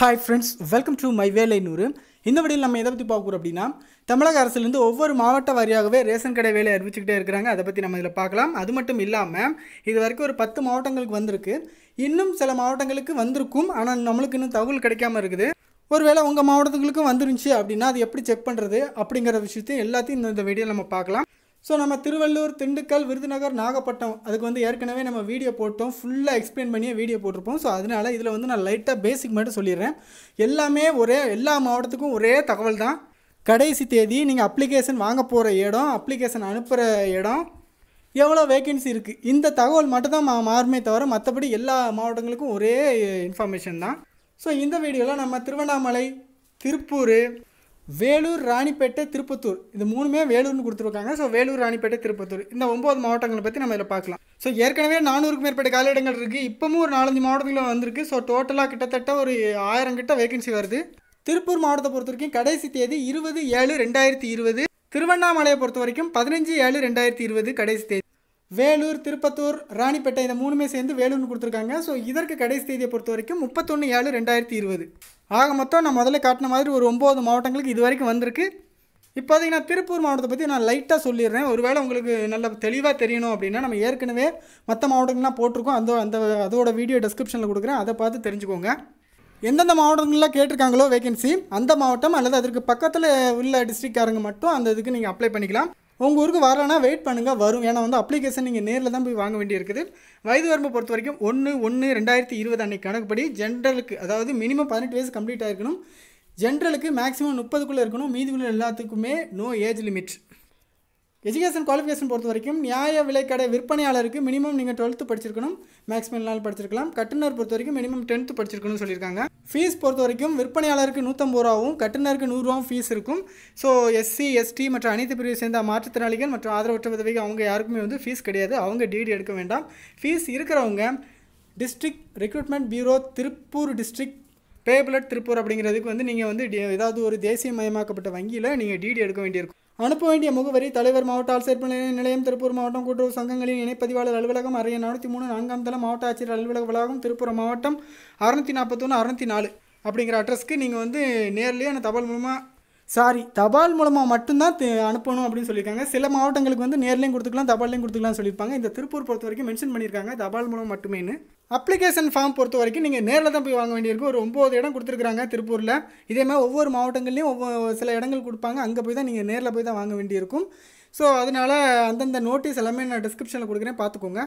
hi friends welcome to my வேலை நூறு இந்த வழியில் நம்ம எதை பற்றி பார்க்குறோம் அப்படின்னா தமிழக அரசுலேருந்து ஒவ்வொரு மாவட்ட வாரியாகவே ரேஷன் கடை வேலை அறிவிச்சுக்கிட்டே இருக்கிறாங்க அதை பற்றி நம்ம இதில் பார்க்கலாம் அது மட்டும் இல்லாமல் இது வரைக்கும் ஒரு பத்து மாவட்டங்களுக்கு வந்திருக்கு இன்னும் சில மாவட்டங்களுக்கு வந்திருக்கும் ஆனால் நம்மளுக்கு இன்னும் தகவல் கிடைக்காம இருக்குது ஒருவேளை உங்கள் மாவட்டங்களுக்கும் வந்துருந்துச்சு அப்படின்னா அது எப்படி செக் பண்ணுறது அப்படிங்கிற விஷயத்தையும் எல்லாத்தையும் இந்த வீடியோ நம்ம பார்க்கலாம் ஸோ நம்ம திருவள்ளூர் திண்டுக்கல் விருதுநகர் நாகப்பட்டினம் அதுக்கு வந்து ஏற்கனவே நம்ம வீடியோ போட்டோம் ஃபுல்லாக எக்ஸ்பிளைன் பண்ணியே வீடியோ போட்டிருப்போம் ஸோ அதனால் இதில் வந்து நான் லைட்டாக பேசிக் மட்டும் சொல்லிடுறேன் எல்லாமே ஒரே எல்லா மாவட்டத்துக்கும் ஒரே தகவல் தான் கடைசி தேதி நீங்கள் அப்ளிகேஷன் வாங்க போகிற இடம் அப்ளிகேஷன் அனுப்புகிற இடம் எவ்வளோ வேகன்சி இருக்குது இந்த தகவல் மட்டும் தான் மா மாறுமே தவிர மற்றபடி எல்லா மாவட்டங்களுக்கும் ஒரே இன்ஃபர்மேஷன் தான் ஸோ இந்த வீடியோவில் நம்ம திருவண்ணாமலை திருப்பூர் வேலூர் ராணிப்பேட்டை திருப்பத்தூர் இது மூணுமே வேலூர்னு கொடுத்துருக்காங்க ஸோ வேலூர் ராணிப்பேட்டை திருப்பத்தூர் இந்த ஒம்பது மாவட்டங்களை பற்றி நம்ம இதில் பார்க்கலாம் ஸோ ஏற்கனவே நானூறுக்கு மேற்பட்ட காலியிடங்கள் இருக்குது இப்போவும் ஒரு நாலஞ்சு மாவட்டங்களும் வந்திருக்கு ஸோ டோட்டலாக கிட்டத்தட்ட ஒரு ஆயிரம் கிட்ட வேகன்சி வருது திருப்பூர் மாவட்டத்தை பொறுத்த வரைக்கும் கடைசி தேதி இருபது ஏழு ரெண்டாயிரத்தி இருபது திருவண்ணாமலையை பொறுத்த வரைக்கும் பதினஞ்சு ஏழு ரெண்டாயிரத்தி இருபது கடைசி தேதி வேலூர் திருப்பத்தூர் ராணிப்பேட்டை இந்த மூணுமே சேர்ந்து வேலூர்னு கொடுத்துருக்காங்க ஸோ இதற்கு கடைசி தேதியை பொறுத்த வரைக்கும் முப்பத்தொன்று ஏழு ரெண்டாயிரத்தி இருபது ஆக மொத்தம் நான் முதல்ல காட்டின மாதிரி ஒரு ஒம்பது மாவட்டங்களுக்கு இது வரைக்கும் வந்திருக்கு இப்போதைக்கு நான் திருப்பூர் மாவட்டத்தை பற்றி நான் லைட்டாக சொல்லிடுறேன் ஒருவேளை உங்களுக்கு நல்ல தெளிவாக தெரியணும் அப்படின்னா நம்ம ஏற்கனவே மற்ற மாவட்டங்கள்லாம் போட்டிருக்கோம் அந்த அந்த அதோட வீடியோ டிஸ்கிரிப்ஷனில் கொடுக்குறேன் அதை பார்த்து தெரிஞ்சுக்கோங்க எந்தெந்த மாவட்டங்கள்லாம் கேட்டிருக்காங்களோ வேகன்சி அந்த மாவட்டம் அல்லது அதற்கு பக்கத்தில் உள்ள டிஸ்ட்ரிக்காரங்க மட்டும் அந்த இதுக்கு நீங்கள் அப்ளை பண்ணிக்கலாம் உங்கள் ஊருக்கு வரலன்னா வெயிட் பண்ணுங்கள் வரும் ஏன்னா வந்து அப்ளிகேஷன் நீங்கள் நேரில் தான் போய் வாங்க வேண்டியிருக்குது வயது வரம்பை பொறுத்த வரைக்கும் ஒன்று ஒன்று ரெண்டாயிரத்தி இருபது அன்னைக்கு கணக்குப்படி ஜென்ரலுக்கு அதாவது மினிமம் பதினெட்டு வயசு கம்ப்ளீட் ஆகிருக்கணும் ஜென்ரலுக்கு மேக்ஸிமம் முப்பதுக்குள்ளே இருக்கணும் மீதிக்குள்ளே எல்லாத்துக்குமே no age limit education qualification பொறுத்த வரைக்கும் நியாய விலைக்கடை விற்பனையாளருக்கு மினிமம் நீங்கள் டுவெல்த்து படிச்சிருக்கணும் மேக்ஸிமம் நாள் படிச்சிருக்கலாம் கட்டுநர் பொறுத்த வரைக்கும் மினிமம் டென்த்து படிச்சிருக்கணும்னு சொல்லியிருக்காங்க ஃபீஸ் பொறுத்த வரைக்கும் விற்பனையாளருக்கு நூற்றம்பது ரூபாவும் கட்டுநருக்கு நூறுரூவாவும் ஃபீஸ் இருக்கும் ஸோ எஸ்சி எஸ்டி மற்றும் அனைத்து பிரிவை சேர்ந்த மாற்றுத்திறனாளிகள் மற்றும் ஆதரவற்ற உதவிக்கு அவங்க யாருக்குமே வந்து ஃபீஸ் கிடையாது அவங்க டிடி எடுக்க வேண்டாம் ஃபீஸ் இருக்கிறவங்க district recruitment bureau Tiruppur district பேபிளட் திருப்பூர் அப்படிங்கிறதுக்கு வந்து நீங்கள் வந்து ஏதாவது ஒரு தேசிய மயமாக்கப்பட்ட வங்கியில் நீங்கள் டிடி எடுக்க வேண்டியிருக்கும் அனுப்ப வேண்டிய முகவரி தலைவர் மாவட்ட ஆட்சியர்ப்பு நிலையம் திருப்பூர் மாவட்டம் கூட்டுறவு சங்கங்களின் இணைப்பதிவாளர் அலுவலகம் அறைய நானூற்றி மூணு நான்காம் தளம் மாவட்ட ஆட்சியர் அலுவலக வளாகம் திருப்பூர் மாவட்டம் அறுநூற்றி நாற்பத்தொன்று அறுநூற்றி நாலு அப்படிங்கிற அட்ரஸ்க்கு நீங்கள் வந்து நேர்லேயே அந்த தபால் மூலமாக சாரி தபால் மூலமாக மட்டும்தான் அனுப்பணும் அப்படின்னு சொல்லியிருக்காங்க சில மாவட்டங்களுக்கு வந்து நேர்லேயும் கொடுத்துக்கலாம் தபால்லையும் கொடுத்துக்கலாம் சொல்லியிருப்பாங்க இந்த திருப்பூர் பொறுத்த வரைக்கும் மென்ஷன் பண்ணியிருக்காங்க தபால் மூலம் மட்டுமேனு அப்ளிகேஷன் ஃபார்ம் பொறுத்த வரைக்கும் நீங்கள் நேரில் தான் போய் வாங்க வேண்டியிருக்கும் ஒரு ஒம்பது இடம் கொடுத்துருக்குறாங்க திருப்பூரில் இதேமாதிரி ஒவ்வொரு மாவட்டங்கள்லேயும் ஒவ்வொரு சில இடங்கள் கொடுப்பாங்க அங்கே போய் தான் நீங்கள் நேரில் போய் தான் வாங்க வேண்டியிருக்கும் ஸோ அதனால் அந்தந்த நோட்டீஸ் எல்லாமே நான் டிஸ்கிரிப்ஷனில் கொடுக்குறேன் பார்த்துக்கோங்க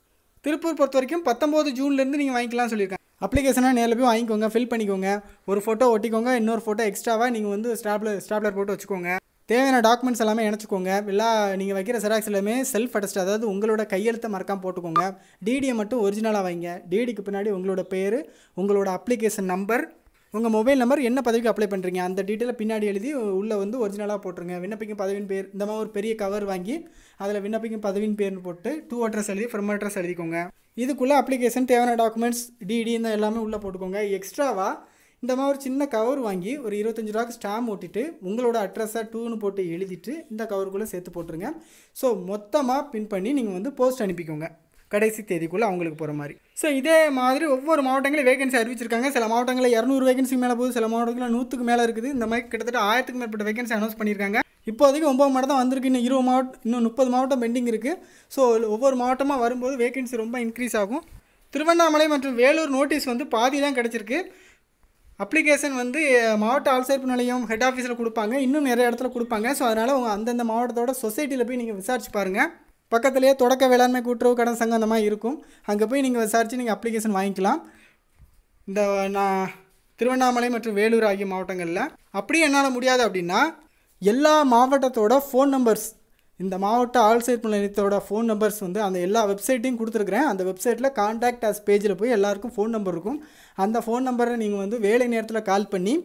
திருப்பூர் பொறுத்த வரைக்கும் பத்தொம்போது ஜூன்லேருந்து நீங்கள் வாங்கிக்கலாம் சொல்லியிருக்காங்க அப்ளிகேஷனாக நேரில் போய் வாங்கிக்கோங்க ஃபில் பண்ணிக்கோங்க ஒரு ஃபோட்டோ ஒட்டிக்கோங்க இன்னொரு ஃபோட்டோ எக்ஸ்ட்ராவாக நீங்கள் வந்து ஸ்டாப்லர் ஸ்டாப்லர் போட்டு வச்சுக்கோங்க தேவையான டாக்குமெண்ட்ஸ் எல்லாமே இணைச்சிக்கோங்க எல்லா நீங்கள் வைக்கிற செராக்ஸ் எல்லாமே செல்ஃப் அட்டஸ்ட் அதாவது உங்களோட கையெழுத்தை மறக்காமல் போட்டுக்கோங்க டிடியை மட்டும் ஒரிஜினலாக வைங்க டிடிக்கு பின்னாடி உங்களோட பேர் உங்களோட அப்ளிகேஷன் நம்பர் உங்கள் மொபைல் நம்பர் என்ன பதவிக்கு அப்ளை பண்ணுறீங்க அந்த டீட்டெயிலை பின்னாடி எழுதி உள்ளே வந்து ஒரிஜினலாக போட்டுருங்க விண்ணப்பிக்கும் பதவியின் பேர் இந்த மாதிரி ஒரு பெரிய கவர் வாங்கி அதில் விண்ணப்பிக்கும் பதவியின் பேர்னு போட்டு டூ அட்ரஸ் எழுதி ஃப்ரம் அட்ரஸ் எழுதிக்கோங்க இதுக்குள்ளே அப்ளிகேஷன் தேவையான டாக்குமெண்ட்ஸ் டிடி இந்த எல்லாமே உள்ளே போட்டுக்கோங்க எக்ஸ்ட்ராவாக இந்த மாதிரி ஒரு சின்ன கவர் வாங்கி ஒரு இருபத்தஞ்சி ரூபாய்க்கு ஸ்டாம் ஓட்டிட்டு உங்களோட அட்ரஸை டூன்னு போட்டு எழுதிட்டு இந்த கவருக்குள்ளே சேர்த்து போட்டுருங்க ஸோ மொத்தமாக பின் பண்ணி நீங்கள் வந்து போஸ்ட் அனுப்பிக்கோங்க கடைசி தேதிக்குள்ளே அவங்களுக்கு போகிற மாதிரி ஸோ இதே மாதிரி ஒவ்வொரு மாவட்டங்களையும் வேகன்சி அறிவிச்சிருக்காங்க சில மாவட்டங்களில் இரநூறு வேகன்சி மேலே போகுது சில மாவட்டங்களில் நூற்றுக்கு மேலே இருக்குது இந்த மாதிரி கிட்டத்தட்ட ஆயிரத்துக்கு மேற்பட்ட வேகன்சி அனௌன்ஸ் பண்ணியிருக்காங்க இப்போதைக்கு ஒம்பது மாவட்டம் தான் வந்திருக்கு இன்னும் இருபது மாவட்டம் இன்னும் முப்பது மாவட்டம் பெண்டிங் இருக்குது ஸோ ஒவ்வொரு மாவட்டமாக வரும்போது வேகன்சி ரொம்ப இன்க்ரீஸ் ஆகும் திருவண்ணாமலை மற்றும் வேலூர் நோட்டீஸ் வந்து பாதி தான் கிடச்சிருக்கு அப்ளிகேஷன் வந்து மாவட்ட ஆள்சேர்ப்பு நிலையம் ஹெட் ஆஃபீஸில் கொடுப்பாங்க இன்னும் நிறைய இடத்துல கொடுப்பாங்க ஸோ அதனால் உங்கள் அந்தந்த மாவட்டத்தோட சொசைட்டியில் போய் நீங்கள் விசாரிச்சு பாருங்கள் பக்கத்துலேயே தொடக்க வேளாண்மை கூட்டுறவு கடன் சங்கம் அந்த மாதிரி இருக்கும் அங்கே போய் நீங்கள் விசாரித்து நீங்கள் அப்ளிகேஷன் வாங்கிக்கலாம் இந்த நான் திருவண்ணாமலை மற்றும் வேலூர் ஆகிய மாவட்டங்களில் அப்படியே என்னால் முடியாது அப்படின்னா எல்லா மாவட்டத்தோட ஃபோன் நம்பர்ஸ் இந்த மாவட்ட ஆல்சைட் நிலையத்தோட ஃபோன் நம்பர்ஸ் வந்து அந்த எல்லா வெப்சைட்டையும் கொடுத்துருக்குறேன் அந்த வெப்சைட்டில் காண்டாக்ட் ஆஸ் பேஜில் போய் எல்லாருக்கும் ஃபோன் நம்பர் இருக்கும் அந்த ஃபோன் நம்பரை நீங்கள் வந்து வேலை நேரத்தில் கால் பண்ணி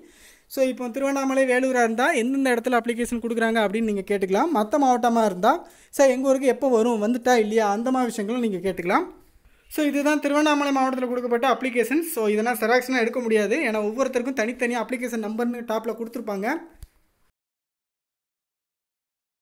ஸோ இப்போ திருவண்ணாமலை வேலூராக இருந்தால் எந்தெந்த இடத்துல அப்ளிகேஷன் கொடுக்குறாங்க அப்படின்னு நீங்கள் கேட்டுக்கலாம் மற்ற மாவட்டமாக இருந்தால் சார் எங்கள் ஊருக்கு எப்போ வரும் வந்துட்டா இல்லையா அந்த மாதிரி விஷயங்களும் நீங்கள் கேட்டுக்கலாம் ஸோ இதுதான் திருவண்ணாமலை மாவட்டத்தில் கொடுக்கப்பட்ட அப்ளிகேஷன் ஸோ இதெல்லாம் செராக்ஸ்னால் எடுக்க முடியாது ஏன்னா ஒவ்வொருத்தருக்கும் தனித்தனியாக அப்ளிகேஷன் நம்பர்னு டாப்பில் கொடுத்துருப்பாங்க